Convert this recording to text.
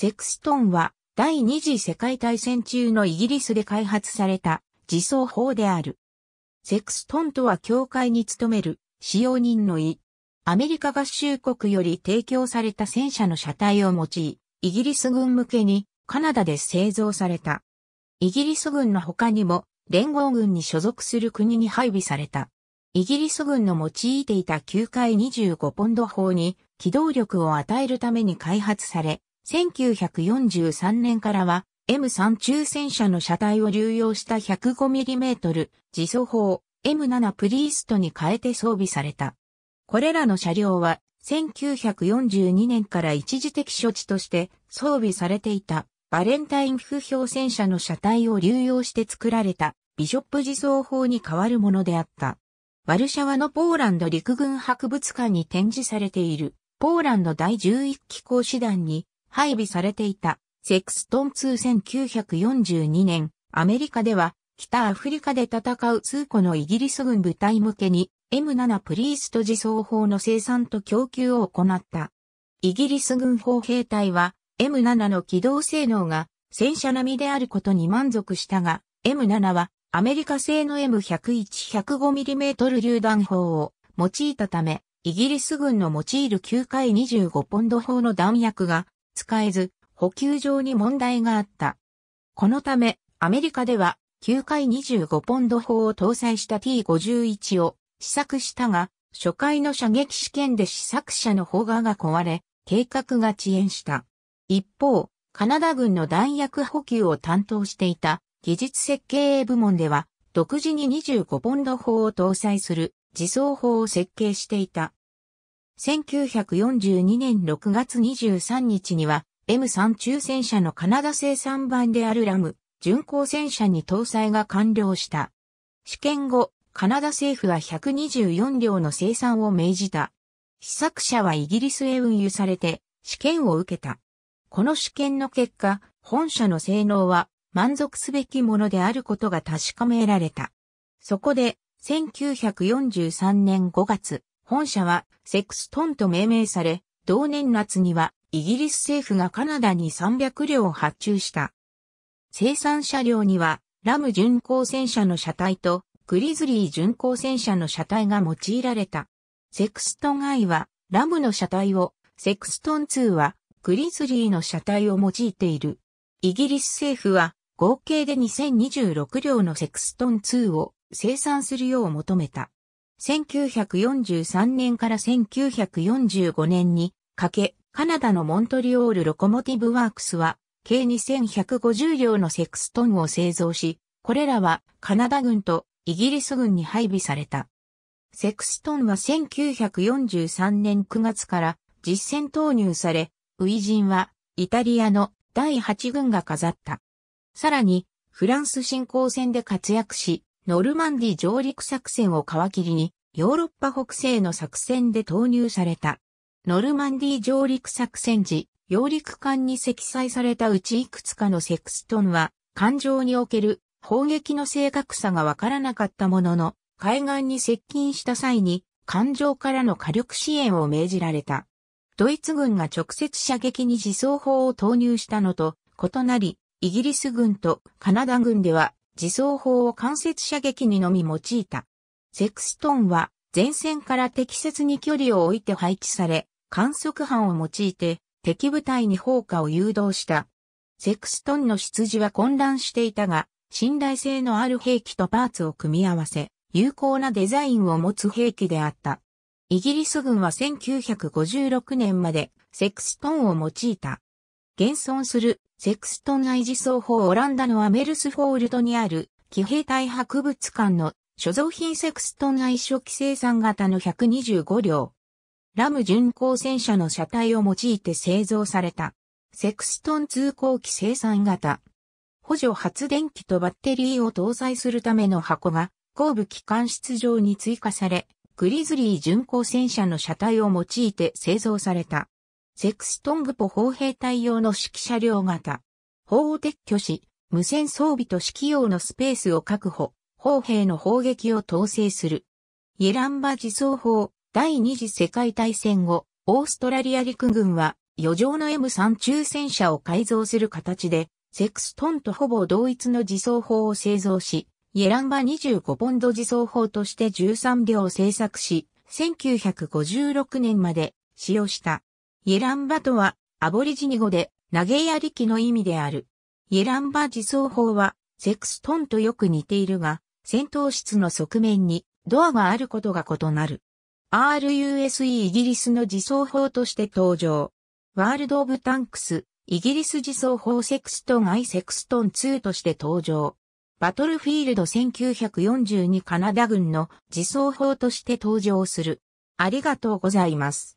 セクストンは第二次世界大戦中のイギリスで開発された自走砲である。セクストンとは教会に勤める使用人の意。アメリカ合衆国より提供された戦車の車体を用い、イギリス軍向けにカナダで製造された。イギリス軍の他にも連合軍に所属する国に配備された。イギリス軍の用いていた9回25ポンド砲に機動力を与えるために開発され、1943年からは M3 中戦車の車体を流用した 105mm 自走砲 M7 プリーストに変えて装備された。これらの車両は1942年から一時的処置として装備されていたバレンタイン風評戦車の車体を流用して作られたビショップ自走砲に代わるものであった。ワルシャワのポーランド陸軍博物館に展示されているポーランド第11機構師団に配備されていたセクストン2 1942年、アメリカでは北アフリカで戦う数個のイギリス軍部隊向けに M7 プリースト自走砲の生産と供給を行った。イギリス軍砲兵隊は M7 の機動性能が戦車並みであることに満足したが、M7 はアメリカ製の M101-105mm 榴弾砲を用いたため、イギリス軍の用いる9回25ポンド砲の弾薬が使えず、補給上に問題があった。このため、アメリカでは、9回25ポンド砲を搭載した T51 を試作したが、初回の射撃試験で試作車の砲画が壊れ、計画が遅延した。一方、カナダ軍の弾薬補給を担当していた技術設計部門では、独自に25ポンド砲を搭載する自走砲を設計していた。1942年6月23日には M3 中戦車のカナダ製3番であるラム、巡航戦車に搭載が完了した。試験後、カナダ政府は124両の生産を命じた。試作車はイギリスへ運輸されて試験を受けた。この試験の結果、本社の性能は満足すべきものであることが確かめられた。そこで、1943年5月、本社はセクストンと命名され、同年夏にはイギリス政府がカナダに300両を発注した。生産車両にはラム巡航戦車の車体とグリズリー巡航戦車の車体が用いられた。セクストン I はラムの車体を、セクストン2はグリズリーの車体を用いている。イギリス政府は合計で2026両のセクストン2を生産するよう求めた。1943年から1945年にかけ、カナダのモントリオールロコモティブワークスは、計2150両のセクストンを製造し、これらはカナダ軍とイギリス軍に配備された。セクストンは1943年9月から実戦投入され、ウイジンはイタリアの第8軍が飾った。さらに、フランス侵攻戦で活躍し、ノルマンディ上陸作戦を皮切りに、ヨーロッパ北西の作戦で投入された。ノルマンディ上陸作戦時、揚陸艦に積載されたうちいくつかのセクストンは、艦上における砲撃の正確さがわからなかったものの、海岸に接近した際に、艦上からの火力支援を命じられた。ドイツ軍が直接射撃に自走砲を投入したのと異なり、イギリス軍とカナダ軍では自走砲を間接射撃にのみ用いた。セクストンは前線から適切に距離を置いて配置され、観測班を用いて敵部隊に砲火を誘導した。セクストンの出自は混乱していたが、信頼性のある兵器とパーツを組み合わせ、有効なデザインを持つ兵器であった。イギリス軍は1956年までセクストンを用いた。現存するセクストン内自走法オランダのアメルスフォールトにある騎兵隊博物館の所蔵品セクストン内初期生産型の125両。ラム巡航戦車の車体を用いて製造された。セクストン通行機生産型。補助発電機とバッテリーを搭載するための箱が後部機関室上に追加され、グリズリー巡航戦車の車体を用いて製造された。セクストングポ砲兵隊用の指揮車両型。砲を撤去し、無線装備と指揮用のスペースを確保、砲兵の砲撃を統制する。イエランバ自走砲、第二次世界大戦後、オーストラリア陸軍は、余剰の M3 中戦車を改造する形で、セクストンとほぼ同一の自走砲を製造し、イエランバ25ポンド自走砲として13両を製作し、1956年まで使用した。イエランバとは、アボリジニ語で、投げやり機の意味である。イエランバ自走砲は、セクストンとよく似ているが、戦闘室の側面にドアがあることが異なる。RUSE イギリスの自走砲として登場。ワールド・オブ・タンクス、イギリス自走砲セクストンアイセクストン2として登場。バトルフィールド1942カナダ軍の自走砲として登場する。ありがとうございます。